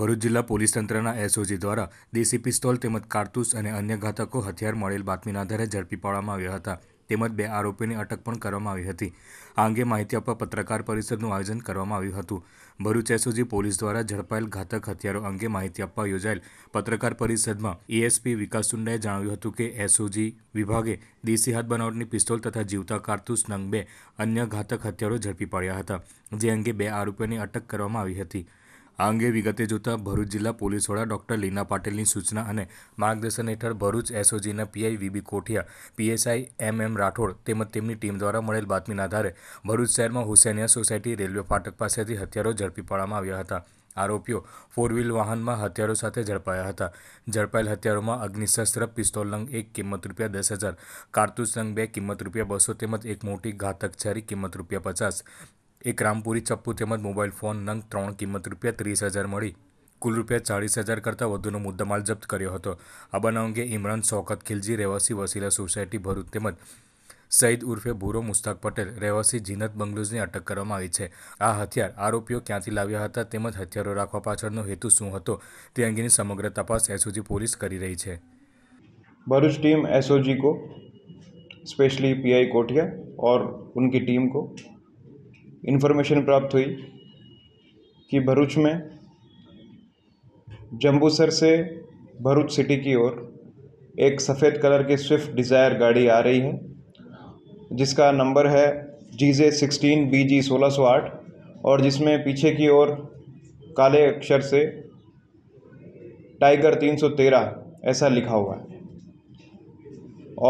ભરૂચ જિલ્લા પોલીસ તંત્રના એસઓજી દ્વારા દેશી પિસ્તોલ તેમજ કારતૂસ અને અન્ય ઘાતકો હથિયાર મળેલ બાતમીના આધારે ઝડપી પાડવામાં આવ્યા હતા તેમજ બે આરોપીની અટક પણ કરવામાં આવી હતી આ અંગે માહિતી આપવા પત્રકાર પરિષદનું આયોજન કરવામાં આવ્યું હતું ભરૂચ એસઓજી પોલીસ દ્વારા ઝડપાયેલ ઘાતક હથિયારો અંગે માહિતી આપવા યોજાયેલ પત્રકાર પરિષદમાં એએસપી વિકાસ સુંડાએ જણાવ્યું હતું કે એસઓજી વિભાગે દેશી હાથ બનાવટની પિસ્તોલ તથા જીવતા કારતૂસ નંગ બે અન્ય ઘાતક હથિયારો ઝડપી પાડ્યા હતા જે અંગે બે આરોપીઓની અટક કરવામાં આવી હતી આ અંગે વિગતે જોતાં ભરૂચ જિલ્લા પોલીસ વડા ડોક્ટર લીના પાટીલની સૂચના અને માર્ગદર્શન હેઠળ ભરૂચ એસઓજીના PI VB Kothiya PSI M M Rathod તેમજ તેમની ટીમ દ્વારા મળેલ બાતમીના આધારે ભરૂચ શહેરમાં હુસેનિયા સોસાયટી રેલવે ફાટક પાસેથી હથિયારો ઝડપી પાડવામાં આવ્યા હતા આરોપીઓ ફોર વ્હીલ વાહનમાં હથિયારો સાથે ઝડપાયા હતા ઝડપાયેલ હથિયારોમાં અગ્નિશસ્ત્ર પિસ્તોલ નંગ એક કિંમત રૂપિયા દસ હજાર કારતૂસ નંગ બે કિંમત રૂપિયા બસો તેમજ એક મોટી ઘાતક છરી કિંમત રૂપિયા પચાસ એક રામપુરી ચપ્પુ તેમજ મોબાઈલ ફોન નંગ ત્રણ કિંમત રૂપિયા ત્રીસ હજાર મળી કુલ રૂપિયા ચાળીસ હજાર કરતાં વધુનો મુદ્દામાલ જપ્ત કર્યો હતો આ બનાવ અંગે ઇમરાન શોકત ખિલજી રહેવાસી વસીલા સોસાયટી ભરૂચ તેમજ સઈદ ઉર્ફે ભૂરો મુસ્તાક પટેલ રહેવાસી જીનત બંગલુઝની અટક કરવામાં આવી છે આ હથિયાર આરોપીઓ ક્યાંથી લાવ્યા હતા તેમજ હથિયારો રાખવા પાછળનો હેતુ શું હતો તે અંગેની સમગ્ર તપાસ એસઓજી પોલીસ કરી રહી છે ભરૂચ ટીમ એસઓજી કો સ્પેશલી પીઆઈ કોઠિયા ઓર ઉનકી ટીમ કો इन्फॉर्मेशन प्राप्त हुई कि भरूच में जम्बूसर से भरूच सिटी की ओर एक सफ़ेद कलर की स्विफ्ट डिज़ायर गाड़ी आ रही है जिसका नंबर है जी जे सिक्सटीन बी जी सोलह सौ आठ और जिसमें पीछे की ओर काले अक्षर से टाइगर तीन सौ तेरह ऐसा लिखा हुआ है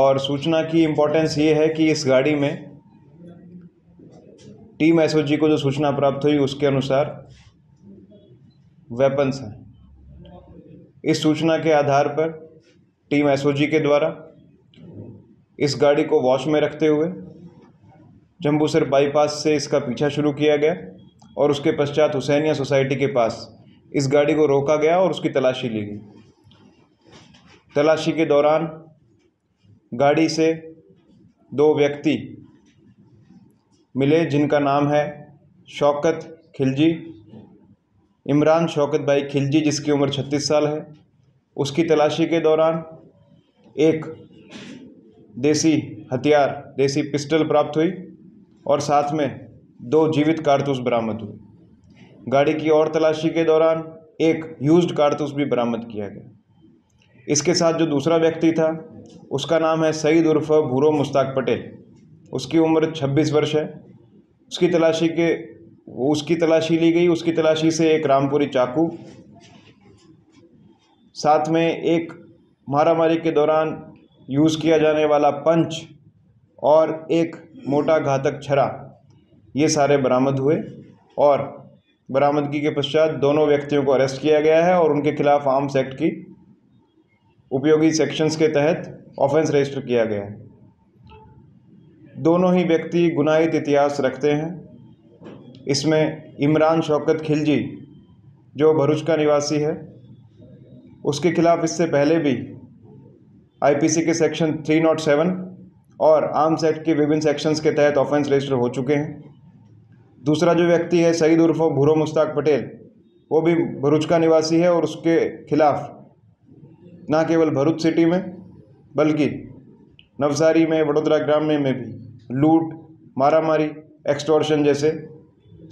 और सूचना की इम्पोर्टेंस ये है कि इस गाड़ी में टीम एसओजी को जो सूचना प्राप्त हुई उसके अनुसार वेपन्स हैं इस सूचना के आधार पर टीम एसओजी के द्वारा इस गाड़ी को वॉश में रखते हुए जम्बूसर बाईपास से इसका पीछा शुरू किया गया और उसके पश्चात हुसैनिया सोसाइटी के पास इस गाड़ी को रोका गया और उसकी तलाशी ली गई तलाशी के दौरान गाड़ी से दो व्यक्ति मिले जिनका नाम है शौकत खिलजी इमरान शौकत भाई खिलजी जिसकी उम्र 36 साल है उसकी तलाशी के दौरान एक देसी हथियार देसी पिस्टल प्राप्त हुई और साथ में दो जीवित कारतूस बरामद हुए गाड़ी की और तलाशी के दौरान एक यूज्ड कारतूस भी बरामद किया गया इसके साथ जो दूसरा व्यक्ति था उसका नाम है सईद उर्फ भूरो मुश्ताक पटेल उसकी उम्र 26 वर्ष है उसकी तलाशी के उसकी तलाशी ली गई उसकी तलाशी से एक रामपुरी चाकू साथ में एक मारामारी के दौरान यूज़ किया जाने वाला पंच और एक मोटा घातक छरा ये सारे बरामद हुए और बरामदगी के पश्चात दोनों व्यक्तियों को अरेस्ट किया गया है और उनके खिलाफ आर्म्स एक्ट की उपयोगी सेक्शंस के तहत ऑफेंस रजिस्टर किया गया है दोनों ही व्यक्ति गुनाहित इतिहास रखते हैं इसमें इमरान शौकत खिलजी जो भरूच का निवासी है उसके खिलाफ इससे पहले भी आईपीसी के सेक्शन 307 और आर्म्स एक्ट के विभिन्न सेक्शंस के तहत ऑफेंस रजिस्टर हो चुके हैं दूसरा जो व्यक्ति है सईद उर्फ भूरो मुश्ताक पटेल वो भी भरूच का निवासी है और उसके खिलाफ ना केवल भरूच सिटी में बल्कि नवसारी में वडोदरा ग्राम में, में भी लूट मारामारी एक्सटोर्शन जैसे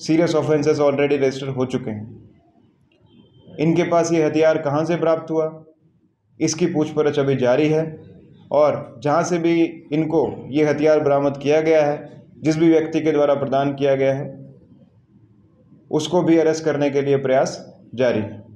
सीरियस ऑफेंसेस ऑलरेडी रजिस्टर हो चुके हैं इनके पास ये हथियार कहाँ से प्राप्त हुआ इसकी पूछपरछ अभी जारी है और जहाँ से भी इनको ये हथियार बरामद किया गया है जिस भी व्यक्ति के द्वारा प्रदान किया गया है उसको भी अरेस्ट करने के लिए प्रयास जारी है